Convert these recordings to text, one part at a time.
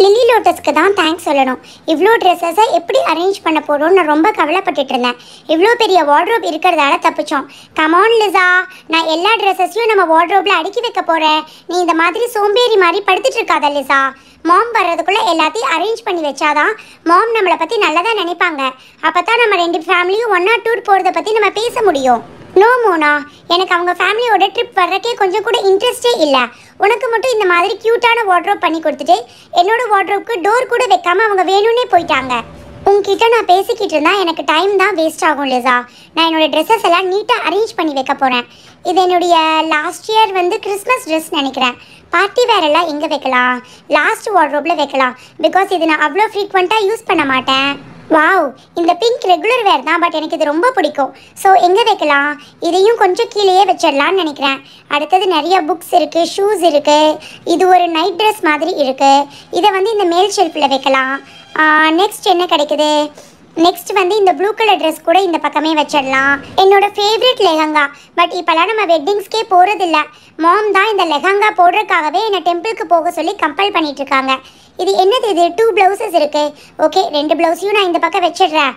lily லோட்டஸ்க்கு தான் thanks சொல்லணும் இவ்வளோ ட்ரெஸ்ஸஸை எப்படி அரேஞ்ச் பண்ண போகிறோம்னு நான் ரொம்ப கவலைப்பட்டுட்டு இருந்தேன் இவ்வளோ பெரிய வார்ட்ரோப் இருக்கிறதால தப்பிச்சோம் கமான் லிசா நான் எல்லா ட்ரெஸ்ஸஸையும் நம்ம வார்ட்ரோப்பில் அடுக்கி வைக்க போகிறேன் நீ இந்த மாதிரி சோம்பேறி மாதிரி படுத்துட்டு இருக்காத லிசா மாம் வர்றதுக்குள்ளே எல்லாத்தையும் அரேஞ்ச் பண்ணி வச்சாதான் மாம் நம்மளை பற்றி நல்லதாக நினைப்பாங்க அப்போ தான் நம்ம ரெண்டு ஃபேமிலியும் ஒன்றா டூர் போகிறத பற்றி நம்ம பேச முடியும் நோ மோனா எனக்கு அவங்க ஃபேமிலியோட ட்ரிப் வர்றக்கே கொஞ்சம் கூட இன்ட்ரெஸ்டே இல்லை உனக்கு மட்டும் இந்த மாதிரி க்யூட்டான வாட்ரோப் பண்ணி கொடுத்துட்டு என்னோட வார்ட்ரோப்க்கு டோர் கூட வைக்காம அவங்க வேணும்னே போயிட்டாங்க உங்ககிட்ட நான் பேசிக்கிட்டு இருந்தால் எனக்கு டைம் தான் வேஸ்ட் ஆகும் லிசா நான் என்னோட ட்ரெஸ்ஸஸ் எல்லாம் நீட்டாக அரேஞ்ச் பண்ணி வைக்க போகிறேன் இது என்னுடைய லாஸ்ட் இயர் வந்து கிறிஸ்மஸ் ட்ரெஸ் நினைக்கிறேன் பார்ட்டி வேர் எல்லாம் எங்கே வைக்கலாம் லாஸ்ட் வார்ட்ரோப்பில் வைக்கலாம் பிகாஸ் இது நான் அவ்வளோ ஃப்ரீக்வெண்ட்டாக யூஸ் பண்ண மாட்டேன் வாவ் இந்த பிங்க் ரெகுலர் வேர் தான் பட் எனக்கு இது ரொம்ப பிடிக்கும் ஸோ எங்கே வைக்கலாம் இதையும் கொஞ்சம் கீழேயே வச்சிடலான்னு நினைக்கிறேன் அடுத்தது நிறைய புக்ஸ் இருக்குது ஷூஸ் இருக்குது இது ஒரு நைட் ட்ரெஸ் மாதிரி இருக்குது இதை வந்து இந்த மேல் ஷெல்ஃபில் வைக்கலாம் நெக்ஸ்ட் என்ன கிடைக்குது நெக்ஸ்ட் வந்து இந்த ப்ளூ கலர் ட்ரெஸ் கூட இந்த பக்கமே வச்சிடலாம் என்னோட ஃபேவரட் லெஹங்கா பட் இப்போலாம் நம்ம வெட்டிங்ஸ்க்கே போகிறதில்ல மாம் தான் இந்த லெஹங்கா போடுறதுக்காகவே என்னை டெம்பிளுக்கு போக சொல்லி கம்பல் பண்ணிகிட்ருக்காங்க இது என்னது இது டூ பிளவுசஸ் இருக்குது ஓகே ரெண்டு ப்ளவுஸையும் நான் இந்த பக்கம் வச்சிடுறேன்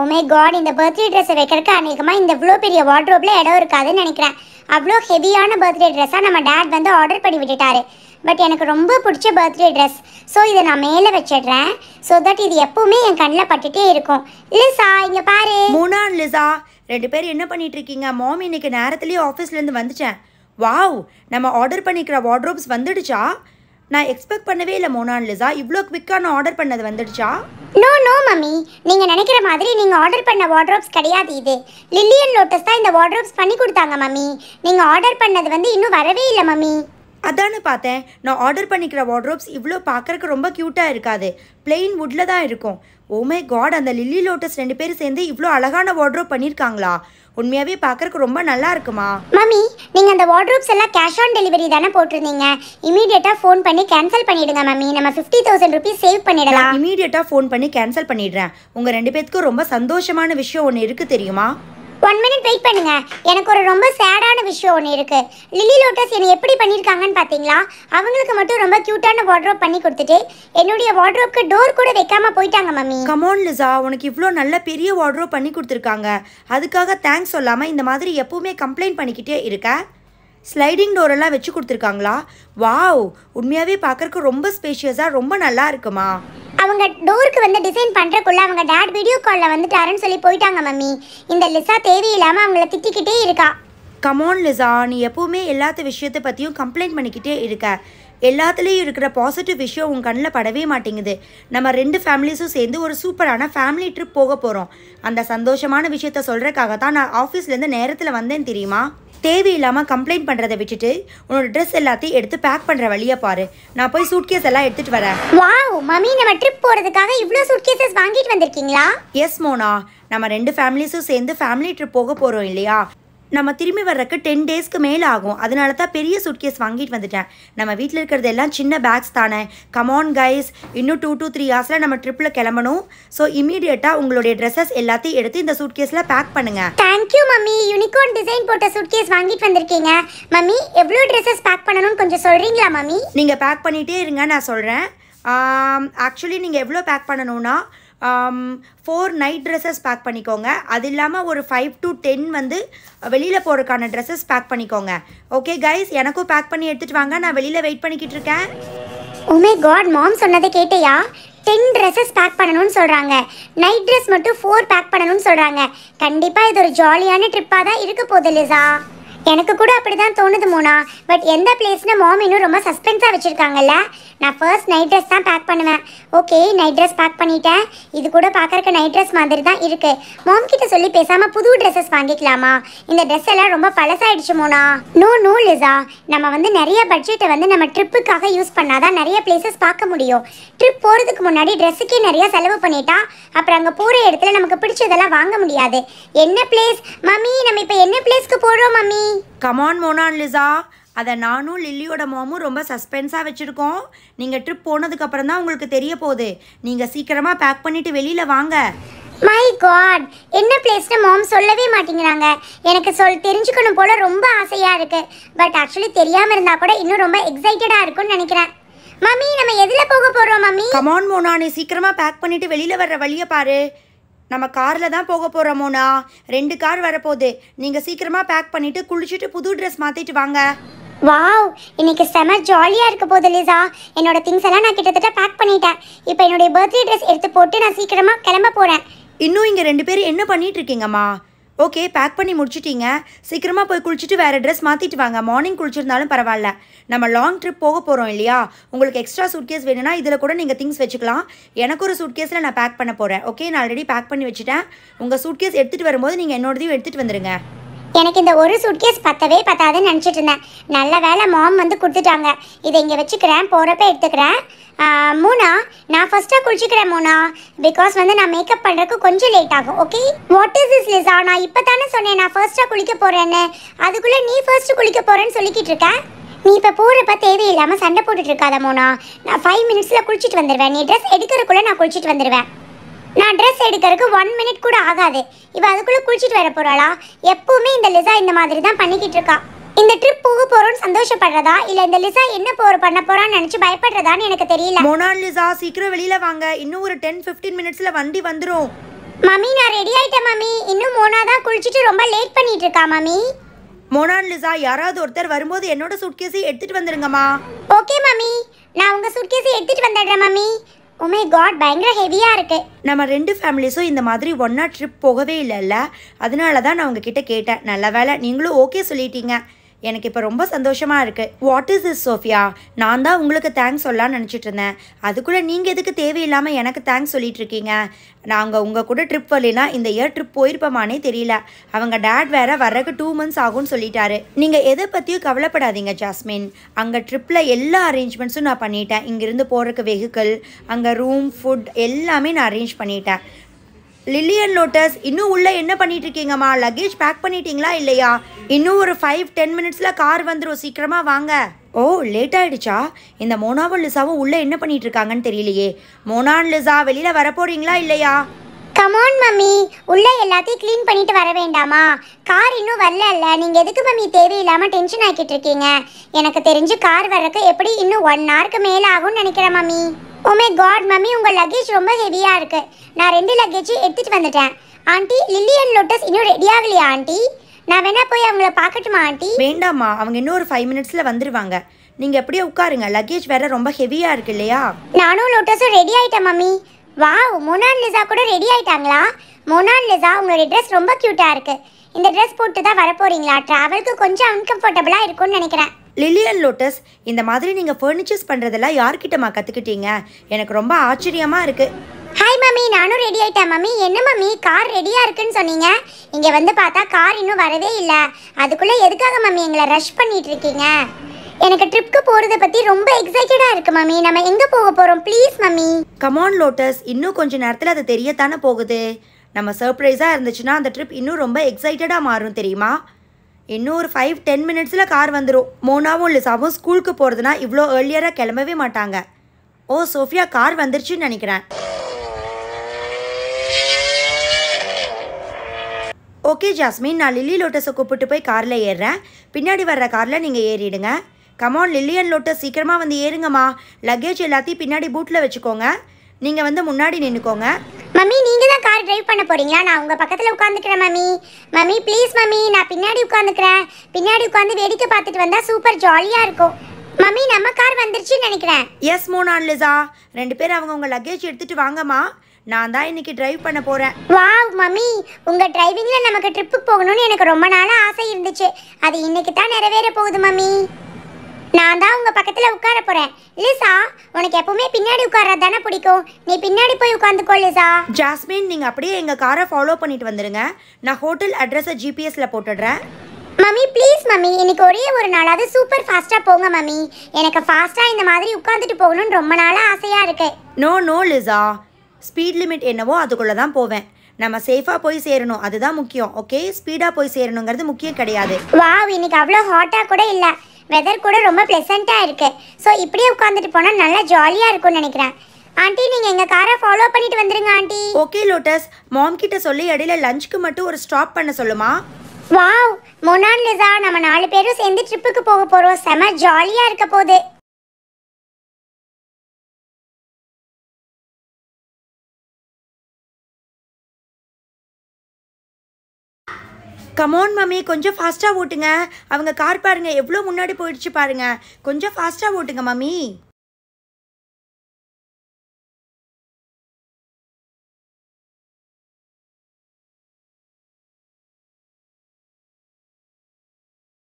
ஓமே oh காட் இந்த பர்த்டே ட்ரெஸ்ஸை வைக்கிறதுக்கு அநேகமாக இந்த இவ்வளோ பெரிய வார்ட்ரோப்பில் இடம் இருக்காதுன்னு நினைக்கிறேன் அவ்வளோ ஹெவியான பர்த்டே ட்ரெஸ்ஸாக நம்ம டேட் வந்து ஆர்டர் பண்ணி விட்டுட்டாரு பட் எனக்கு ரொம்ப பிடிச்ச பர்த்டே ட்ரெஸ் ஸோ இதை நான் மேலே வச்சிடுறேன் ஸோ தட் இது எப்போவுமே என் கண்ணில் பட்டுட்டே இருக்கும் லிசா இங்கே பாரு மூணா லிசா ரெண்டு பேரும் என்ன பண்ணிட்டு இருக்கீங்க மாமி இன்னைக்கு நேரத்துலேயே ஆஃபீஸ்லேருந்து வந்துச்சேன் வாவ் நம்ம ஆர்டர் பண்ணிக்கிற வார்ட்ரோப்ஸ் வந்துடுச்சா நான் எக்ஸ்பெக்ட் பண்ணவே இல்லை மோனான்லிசா இவ்வளோ குவிக்காக நான் ஆர்டர் பண்ணது வந்துடுச்சா நோ நோ மம்மி நீங்கள் நினைக்கிற மாதிரி நீங்கள் ஆர்டர் பண்ண வார்ட்ரோப்ஸ் கிடையாது இது லில்லியன் லோட்டஸ் தான் இந்த வார்ட்ரோப்ஸ் பண்ணி கொடுத்தாங்க மம்மி நீங்கள் ஆர்டர் பண்ணது வந்து இன்னும் வரவே இல்லை மம்மி அதானு பார்த்தேன் நான் ஆர்டர் பண்ணிக்கிற வார்ட்ரோப்ஸ் இவ்வளோ பார்க்குறக்கு ரொம்ப க்யூட்டாக இருக்காது பிளெயின் வுட்டில் தான் இருக்கும் ஓமே oh காட் அந்த லில்லி லோட்டஸ் ரெண்டு பேரும் சேர்ந்து இவ்வளோ அழகான வார்ட்ரோப் பண்ணியிருக்காங்களா உண்மையாவே பார்க்கறக்கு ரொம்ப நல்லா இருக்குமா மம்மி நீங்க அந்த வார்ட்ரோப்ஸ் எல்லாம் கேஷ் ஆன் டெலிவரி தானே போட்டிருந்தீங்க இமிடியேட்டா ஃபோன் பண்ணி கேன்சல் பண்ணிடுங்க மம்மி நம்ம ஃபிஃப்டி தௌசண்ட் ருபீஸ் சேவ் பண்ணிடலாம் இமிடியேட்டா ஃபோன் பண்ணி கேன்சல் பண்ணிடுறேன் உங்க ரெண்டு பேத்துக்கும் ரொம்ப சந்தோஷமான விஷயம் ஒன்று இருக்கு தெரியுமா ஒன் மினிட் வெயிட் பண்ணுங்க எனக்கு ஒரு ரொம்ப சேடான விஷயம் ஒன்று இருக்கு லில்லி லோட்டஸ் என்னை எப்படி பண்ணியிருக்காங்கன்னு பார்த்தீங்களா அவங்களுக்கு மட்டும் ரொம்ப க்யூட்டான வாட்ரோப் பண்ணி கொடுத்துட்டு என்னுடைய வாட்ரோப்க்கு டோர் கூட வைக்காம போயிட்டாங்க மம்மி கமோன் லிசா உனக்கு இவ்வளோ நல்ல பெரிய வார்ட்ரோப் பண்ணி கொடுத்துருக்காங்க அதுக்காக தேங்க்ஸ் சொல்லாமல் இந்த மாதிரி எப்பவுமே கம்ப்ளைண்ட் பண்ணிக்கிட்டே இருக்கேன் ஸ்லைடிங் டோரெல்லாம் வச்சு கொடுத்துருக்காங்களா வாவ் உண்மையாகவே பார்க்குறக்கு ரொம்ப ஸ்பேஷியஸாக ரொம்ப நல்லா இருக்குமா அவங்க டோருக்கு வந்து டிசைன் பண்ணுறக்குள்ளே அவங்க டேட் வீடியோ காலில் வந்துட்டாருன்னு சொல்லி போயிட்டாங்க மம்மி இந்த லிசா தேவையில்லாமல் அவங்கள திட்டிக்கிட்டே இருக்கா கமோன் லிசா நீ எப்போவுமே எல்லாத்த விஷயத்தை பற்றியும் கம்ப்ளைண்ட் பண்ணிக்கிட்டே இருக்க எல்லாத்துலேயும் இருக்கிற பாசிட்டிவ் விஷயம் உங்கள் கண்ணில் படவே மாட்டேங்குது நம்ம ரெண்டு ஃபேமிலிஸும் சேர்ந்து ஒரு சூப்பரான ஃபேமிலி ட்ரிப் போக போகிறோம் அந்த சந்தோஷமான விஷயத்த சொல்கிறக்காக தான் நான் ஆஃபீஸ்லேருந்து நேரத்தில் வந்தேன் தெரியுமா தேவையில்லாமல் கம்ப்ளைண்ட் பண்ணுறதை விட்டுட்டு உன்னோட ட்ரெஸ் எல்லாத்தையும் எடுத்து பேக் பண்ணுற வழியை பாரு நான் போய் சூட்கேஸ் எல்லாம் எடுத்துகிட்டு வரேன் வாவ் மம்மி நம்ம ட்ரிப் போகிறதுக்காக இவ்வளோ சூட்கேசஸ் வாங்கிட்டு வந்திருக்கீங்களா எஸ் மோனா நம்ம ரெண்டு ஃபேமிலிஸும் சேர்ந்து ஃபேமிலி ட்ரிப் போக போகிறோம் இல்லையா நம்ம திரும்பி வர்றதுக்கு டென் டேஸ்க்கு மேலே ஆகும் அதனால தான் பெரிய சுட்கேஸ் வாங்கிட்டு வந்துட்டேன் நம்ம வீட்டில் இருக்கிறது எல்லாம் சின்ன பேக்ஸ் தானே கமான் கைஸ் இன்னும் டூ டூ த்ரீ ஹார்ஸில் நம்ம ட்ரிப்பில் கிளம்பணும் ஸோ இமீடியட்டாக உங்களுடைய ட்ரெஸ்ஸஸ் எல்லாத்தையும் எடுத்து இந்த சூட்கேஸில் பேக் பண்ணுங்கள் தேங்க்யூ மம்மி யூனிகார்ன் டிசைன் போட்ட சூட்கேஸ் வாங்கிட்டு வந்திருக்கீங்க மம்மி எவ்வளோ ட்ரெஸ்ஸஸ் பேக் பண்ணணும்னு கொஞ்சம் சொல்கிறீங்களா மம்மி நீங்கள் பேக் பண்ணிகிட்டே இருங்க நான் சொல்கிறேன் ஆக்சுவலி நீங்கள் எவ்வளோ பேக் பண்ணணும்னா ஃபோர் நைட் ட்ரெஸ்ஸஸ் பேக் பண்ணிக்கோங்க அது இல்லாமல் ஒரு ஃபைவ் டு டென் வந்து வெளியில் போகிறதுக்கான ட்ரெஸ்ஸஸ் பேக் பண்ணிக்கோங்க ஓகே கைஸ் எனக்கும் பேக் பண்ணி எடுத்துகிட்டு வாங்க நான் வெளியில் வெயிட் பண்ணிக்கிட்டு இருக்கேன் உமே காட் மாம் சொன்னதை கேட்டையா டென் ட்ரெஸ்ஸஸ் பேக் பண்ணணும்னு சொல்கிறாங்க நைட் ட்ரெஸ் மட்டும் ஃபோர் பேக் பண்ணணும்னு சொல்கிறாங்க கண்டிப்பாக இது ஒரு ஜாலியான ட்ரிப்பாக தான் இருக்க போகுது லிசா எனக்கு கூட அப்படி தான் தோணுது மோனா பட் எந்த பிளேஸ்னு மாம் இன்னும் ரொம்ப சஸ்பென்ஸாக வச்சுருக்காங்கல்ல நான் ஃபர்ஸ்ட் நைட் ட்ரெஸ் தான் பேக் பண்ணுவேன் ஓகே நைட் ட்ரெஸ் பேக் பண்ணிட்டேன் இது கூட பார்க்குறக்கு நைட் ட்ரெஸ் மாதிரி தான் இருக்குது மாம் கிட்ட சொல்லி பேசாமல் புது ட்ரெஸ்ஸஸ் வாங்கிக்கலாமா இந்த ட்ரெஸ் எல்லாம் ரொம்ப பழசாயிடுச்சு மோனா நோ நோ லிசா நம்ம வந்து நிறைய பட்ஜெட்டை வந்து நம்ம ட்ரிப்புக்காக யூஸ் பண்ணால் தான் நிறைய பிளேசஸ் பார்க்க முடியும் ட்ரிப் போகிறதுக்கு முன்னாடி ட்ரெஸ்ஸுக்கே நிறைய செலவு பண்ணிட்டா அப்புறம் அங்கே போகிற இடத்துல நமக்கு பிடிச்சதெல்லாம் வாங்க முடியாது என்ன பிளேஸ் மம்மி நம்ம இப்போ என்ன பிளேஸ்க்கு போகிறோம் மம்மி கமான் மோனான் லிசா அதை நானும் லில்லியோட மாமும் ரொம்ப சஸ்பென்ஸாக வச்சுருக்கோம் நீங்கள் ட்ரிப் போனதுக்கப்புறம் தான் உங்களுக்கு தெரிய போகுது நீங்கள் சீக்கிரமாக பேக் பண்ணிவிட்டு வெளியில் வாங்க மை காட் என்ன பிளேஸ்னு மாம் சொல்லவே மாட்டேங்கிறாங்க எனக்கு சொல் தெரிஞ்சுக்கணும் போல் ரொம்ப ஆசையாக இருக்குது பட் ஆக்சுவலி தெரியாமல் இருந்தால் கூட இன்னும் ரொம்ப எக்ஸைட்டடாக இருக்கும்னு நினைக்கிறேன் மம்மி நம்ம எதில் போக போகிறோம் மம்மி கமான் மோனா நீ சீக்கிரமாக பேக் பண்ணிவிட்டு வெளியில் வர்ற வழியை பாரு நம்ம காரில் தான் போக போகிறோம் மோனா ரெண்டு கார் வரப்போகுது நீங்கள் சீக்கிரமாக பேக் பண்ணிவிட்டு குளிச்சுட்டு புது ட்ரெஸ் மாற்றிட்டு வாங்க வாவ் இன்னைக்கு செம ஜாலியாக இருக்க போது லிசா என்னோட திங்ஸ் எல்லாம் நான் கிட்டத்தட்ட பேக் பண்ணிட்டேன் இப்போ என்னுடைய பர்த்டே ட்ரெஸ் எடுத்து போட்டு நான் சீக்கிரமாக கிளம்ப போகிறேன் இன்னும் இங்கே ரெண்டு பேரும் என்ன பண்ணிட்டு இருக்கீங்கம்மா ஓகே பேக் பண்ணி முடிச்சிட்டீங்க சீக்கிரமாக போய் குளிச்சுட்டு வேறு ட்ரெஸ் மாற்றிட்டு வாங்க மார்னிங் குளிச்சிருந்தாலும் பரவாயில்ல நம்ம லாங் ட்ரிப் போக போகிறோம் இல்லையா உங்களுக்கு எக்ஸ்ட்ரா சூட்கேஸ் வேணும்னா இதில் கூட நீங்கள் திங்ஸ் வச்சுக்கலாம் எனக்கு ஒரு சூட்கேஸில் நான் பேக் பண்ண போகிறேன் ஓகே நான் ஆல்ரெடி பேக் பண்ணி வச்சுட்டேன் உங்கள் சூட்கேஸ் எடுத்துகிட்டு வரும்போது நீங்கள் என்னோடதையும் எடுத்துகிட்டு வந்துடுங்க எனக்கு இந்த ஒரு சூட்கேஸ் பத்தவே பத்தாதுன்னு நினச்சிட்டு இருந்தேன் நல்ல வேலை மாம் வந்து கொடுத்துட்டாங்க இதை இங்கே வச்சுக்கிறேன் போகிறப்ப எடுத்துக்கிறேன் மூணா நான் ஃபஸ்ட்டாக குளிச்சுக்கிறேன் மூணா பிகாஸ் வந்து நான் மேக்கப் பண்ணுறதுக்கு கொஞ்சம் லேட் ஆகும் okay what is is Lisa நான் இப்போ தானே சொன்னேன் நான் ஃபர்ஸ்ட்டாக குளிக்க போகிறேன்னு அதுக்குள்ளே நீ ஃபர்ஸ்ட்டு குளிக்க போகிறேன்னு சொல்லிக்கிட்டு இருக்கேன் நீ இப்போ போகிறப்ப தேவையில்லாமல் சண்டை போட்டுட்டு இருக்காத மோனா நான் ஃபைவ் மினிட்ஸில் குளிச்சுட்டு வந்துடுவேன் நீ ட்ரெஸ் எடுக்கிறக்குள்ளே நான் குளிச்சுட்டு வந்துடுவேன் நான் ட்ரெஸ் எடுக்கிறதுக்கு ஒன் மினிட் கூட ஆகாது இவ அதுக்குள்ள குளிச்சுட்டு வர போகிறாளா எப்போவுமே இந்த லிசா இந்த மாதிரி தான் பண்ணிக்கிட்டு இருக்கா இந்த ட்ரிப் போக போறோம்னு சந்தோஷப்படுறதா இல்ல இந்த லிசா என்ன போற பண்ண போறான்னு நினைச்சு பயப்படுறதான்னு எனக்கு தெரியல மோனா லிசா சீக்கிரம் வெளியில வாங்க இன்னும் ஒரு டென் பிப்டீன் மினிட்ஸ்ல வண்டி வந்துடும் மம்மி நான் ரெடி ஆயிட்டேன் மம்மி இன்னும் மோனா தான் குளிச்சுட்டு ரொம்ப லேட் பண்ணிட்டு இருக்கா மம்மி மோனான் லிசா யாராவது ஒருத்தர் வரும்போது என்னோட சூட்கேஸை எடுத்துட்டு வந்துருங்கம்மா ஓகே மம்மி நான் உங்க சூட்கேஸை எடுத்துட்டு வந்துடுறேன் மம்மி உமே oh காட் பயங்கர ஹெவியாக இருக்கு நம்ம ரெண்டு ஃபேமிலிஸும் இந்த மாதிரி ஒன்னா ட்ரிப் போகவே இல்லைல்ல அதனால தான் நான் உங்ககிட்ட கேட்டேன் நல்ல வேலை நீங்களும் ஓகே சொல்லிட்டீங்க எனக்கு இப்போ ரொம்ப சந்தோஷமாக இருக்குது வாட் இஸ் இஸ் சோஃபியா நான் தான் உங்களுக்கு தேங்க்ஸ் சொல்லலாம்னு நினச்சிட்டு இருந்தேன் அதுக்குள்ளே நீங்கள் எதுக்கு தேவையில்லாமல் எனக்கு தேங்க்ஸ் சொல்லிட்டு இருக்கீங்க நாங்கள் உங்கள் கூட ட்ரிப் வரலாம் இந்த இயர் ட்ரிப் போயிருப்போமானே தெரியல அவங்க டேட் வேற வர்றதுக்கு டூ மந்த்ஸ் ஆகும்னு சொல்லிட்டாரு நீங்கள் எதை பற்றியும் கவலைப்படாதீங்க ஜாஸ்மின் அங்கே ட்ரிப்பில் எல்லா அரேஞ்ச்மெண்ட்ஸும் நான் பண்ணிட்டேன் இங்கேருந்து போகிறதுக்கு வெஹிக்கிள் அங்கே ரூம் ஃபுட் எல்லாமே நான் அரேஞ்ச் பண்ணிட்டேன் லில்லியன் லோட்டஸ் இன்னும் உள்ளே என்ன பண்ணிட்டு இருக்கீங்கம்மா லக்கேஜ் பேக் பண்ணிட்டீங்களா இல்லையா இன்னும் ஒரு ஃபைவ் டென் மினிட்ஸில் கார் வந்துடும் சீக்கிரமாக வாங்க ஓ லேட் ஆயிடுச்சா இந்த மோனாவும் லிசாவும் உள்ளே என்ன பண்ணிட்டு இருக்காங்கன்னு தெரியலையே மோனான் லிசா வெளியில் வரப்போறீங்களா இல்லையா கமான் மம்மி உள்ள எல்லாத்தையும் க்ளீன் பண்ணிட்டு வர வேண்டாமா கார் இன்னும் வரல நீங்க எதுக்கு மம்மி தேவையில்லாம டென்ஷன் ஆக்கிட்டு இருக்கீங்க எனக்கு தெரிஞ்சு கார் வர்றதுக்கு எப்படி இன்னும் ஒன் ஹவருக்கு மேல ஆகும்னு நினைக்கிறேன் mummy oh my oh God mummy உங்கள் லக்கேஜ் ரொம்ப ஹெவியாக இருக்குது நான் ரெண்டு லக்கேஜ் எடுத்துகிட்டு வந்துட்டேன் ஆண்டி லில்லியன் லோட்டஸ் இன்னும் ரெடி ஆகலையா ஆண்டி நான் வேணா போய் அவங்கள பார்க்கட்டுமா ஆண்டி வேண்டாம்மா அவங்க இன்னும் ஒரு ஃபைவ் மினிட்ஸில் வந்துடுவாங்க நீங்கள் அப்படியே உட்காருங்க லக்கேஜ் வேற ரொம்ப ஹெவியாக இருக்கு இல்லையா நானும் லோட்டஸும் ரெடி ஆகிட்டேன் மம்மி வா மொனான் லிசா கூட ரெடி ஆகிட்டாங்களா மொனான் லிசா உங்களுடைய ட்ரெஸ் ரொம்ப க்யூட்டாக இருக்குது இந்த ட்ரெஸ் போட்டு தான் வரப்போறீங்களா ட்ராவலுக்கு கொஞ்சம் அன்கம்ஃபர்டபுளாக இருக்கும்னு நினைக்கிறேன் லில்லியன் லோட்டஸ் இந்த மாதிரி நீங்கள் ஃபர்னிச்சர்ஸ் பண்ணுறதெல்லாம் யார்கிட்டம்மா கற்றுக்கிட்டீங்க எனக்கு ரொம்ப ஆச்சரியமாக இருக்குது ஹாய் மம்மி நானும் ரெடி ஆயிட்டேன் மம்மி என்ன மம்மி கார் ரெடியாக இருக்குன்னு சொன்னீங்க இங்கே வந்து பார்த்தா கார் இன்னும் வரவே இல்லை அதுக்குள்ளே எதுக்காக மம்மி எங்களை ரஷ் பண்ணிட்டு இருக்கீங்க எனக்கு ட்ரிப்க்கு போகிறத பற்றி ரொம்ப எக்ஸைட்டடாக இருக்குது மம்மி நம்ம எங்கே போக போகிறோம் ப்ளீஸ் மம்மி கமான் லோட்டஸ் இன்னும் கொஞ்சம் நேரத்தில் அது தெரியத்தானே போகுது நம்ம சர்ப்ரைஸாக இருந்துச்சுன்னா அந்த ட்ரிப் இன்னும் ரொம்ப எக்ஸைட்டடாக மாறும் தெரியுமா இன்னும் ஒரு ஃபைவ் டென் மினிட்ஸில் கார் வந்துடும் மோனாவும் லிசாவும் ஸ்கூலுக்கு போகிறதுனா இவ்வளோ ஏர்லியராக கிளம்பவே மாட்டாங்க ஓ சோஃபியா கார் வந்துருச்சுன்னு நினைக்கிறேன் ஓகே ஜாஸ்மின் நான் லில்லி லோட்டஸை கூப்பிட்டு போய் காரில் ஏறுறேன் பின்னாடி வர்ற காரில் நீங்கள் ஏறிடுங்க கமான் லில்லி அண்ட் லோட்டஸ் சீக்கிரமாக வந்து ஏறுங்கம்மா லக்கேஜ் எல்லாத்தையும் பின்னாடி பூட்டில் வச்சுக்கோங்க நீங்கள் வந்து முன்னாடி நின்றுக்கோங்க மம்மி காரை டிரைவ் பண்ண போறீங்களா நான் உங்கள் பக்கத்தில் உட்காந்துக்கிறேன் மம்மி மம்மி ப்ளீஸ் மம்மி நான் பின்னாடி உட்காந்துக்கிறேன் பின்னாடி உட்காந்து வேடிக்கை பார்த்துட்டு வந்தால் சூப்பர் ஜாலியாக இருக்கும் மம்மி நம்ம கார் வந்துருச்சுன்னு நினைக்கிறேன் எஸ் மோனா லிசா ரெண்டு பேரும் அவங்க உங்க லக்கேஜ் எடுத்துட்டு வாங்கம்மா நான் தான் இன்னைக்கு டிரைவ் பண்ண போறேன் வாவ் மம்மி உங்க டிரைவிங்ல நமக்கு ட்ரிப்பு போகணும்னு எனக்கு ரொம்ப நாளா ஆசை இருந்துச்சு அது இன்னைக்கு தான் நிறைவேற போகுது மம்மி நான் தான் உங்கள் பக்கத்தில் உட்கார போகிறேன் லிசா உனக்கு எப்பவுமே பின்னாடி உட்கார்றது தானே பிடிக்கும் நீ பின்னாடி போய் உட்காந்துக்கோ லிசா ஜாஸ்மின் நீங்கள் அப்படியே எங்கள் காரை ஃபாலோ பண்ணிட்டு வந்துடுங்க நான் ஹோட்டல் அட்ரஸை ஜிபிஎஸில் போட்டுடுறேன் மம்மி ப்ளீஸ் மம்மி இன்னைக்கு ஒரே ஒரு நாளாவது சூப்பர் ஃபாஸ்ட்டாக போங்க மம்மி எனக்கு ஃபாஸ்ட்டாக இந்த மாதிரி உட்காந்துட்டு போகணும்னு ரொம்ப நாளாக ஆசையாக இருக்கு no no Lisa speed limit என்னவோ அதுக்குள்ளே தான் போவேன் நம்ம சேஃபாக போய் சேரணும் அதுதான் முக்கியம் ஓகே ஸ்பீடாக போய் சேரணுங்கிறது முக்கியம் கிடையாது வா இன்னைக்கு அவ்வளோ ஹாட்டாக கூட இல்லை வெதர் கூட ரொம்ப ப்ளசண்ட்டாக இருக்குது ஸோ இப்படியே உட்காந்துட்டு போனால் நல்லா ஜாலியாக இருக்கும்னு நினைக்கிறேன் ஆண்டி நீங்க எங்க காரை ஃபாலோ பண்ணிட்டு வந்துருங்க ஆண்டி ஓகே லோட்டஸ் மாம் கிட்ட சொல்லி இடையில லஞ்சுக்கு மட்டும் ஒரு ஸ்டாப் பண்ண சொல்லுமா வாவ் மொனான் லிசா நம்ம நாலு பேரும் சேர்ந்து ட்ரிப்புக்கு போக போறோம் செம ஜாலியா இருக்க போகுது கமோன் மம்மி கொஞ்சம் ஃபாஸ்ட்டாக ஓட்டுங்க அவங்க கார் பாருங்கள் எவ்வளோ முன்னாடி போயிடுச்சு பாருங்கள் கொஞ்சம் ஃபாஸ்ட்டாக ஓட்டுங்க மம்மி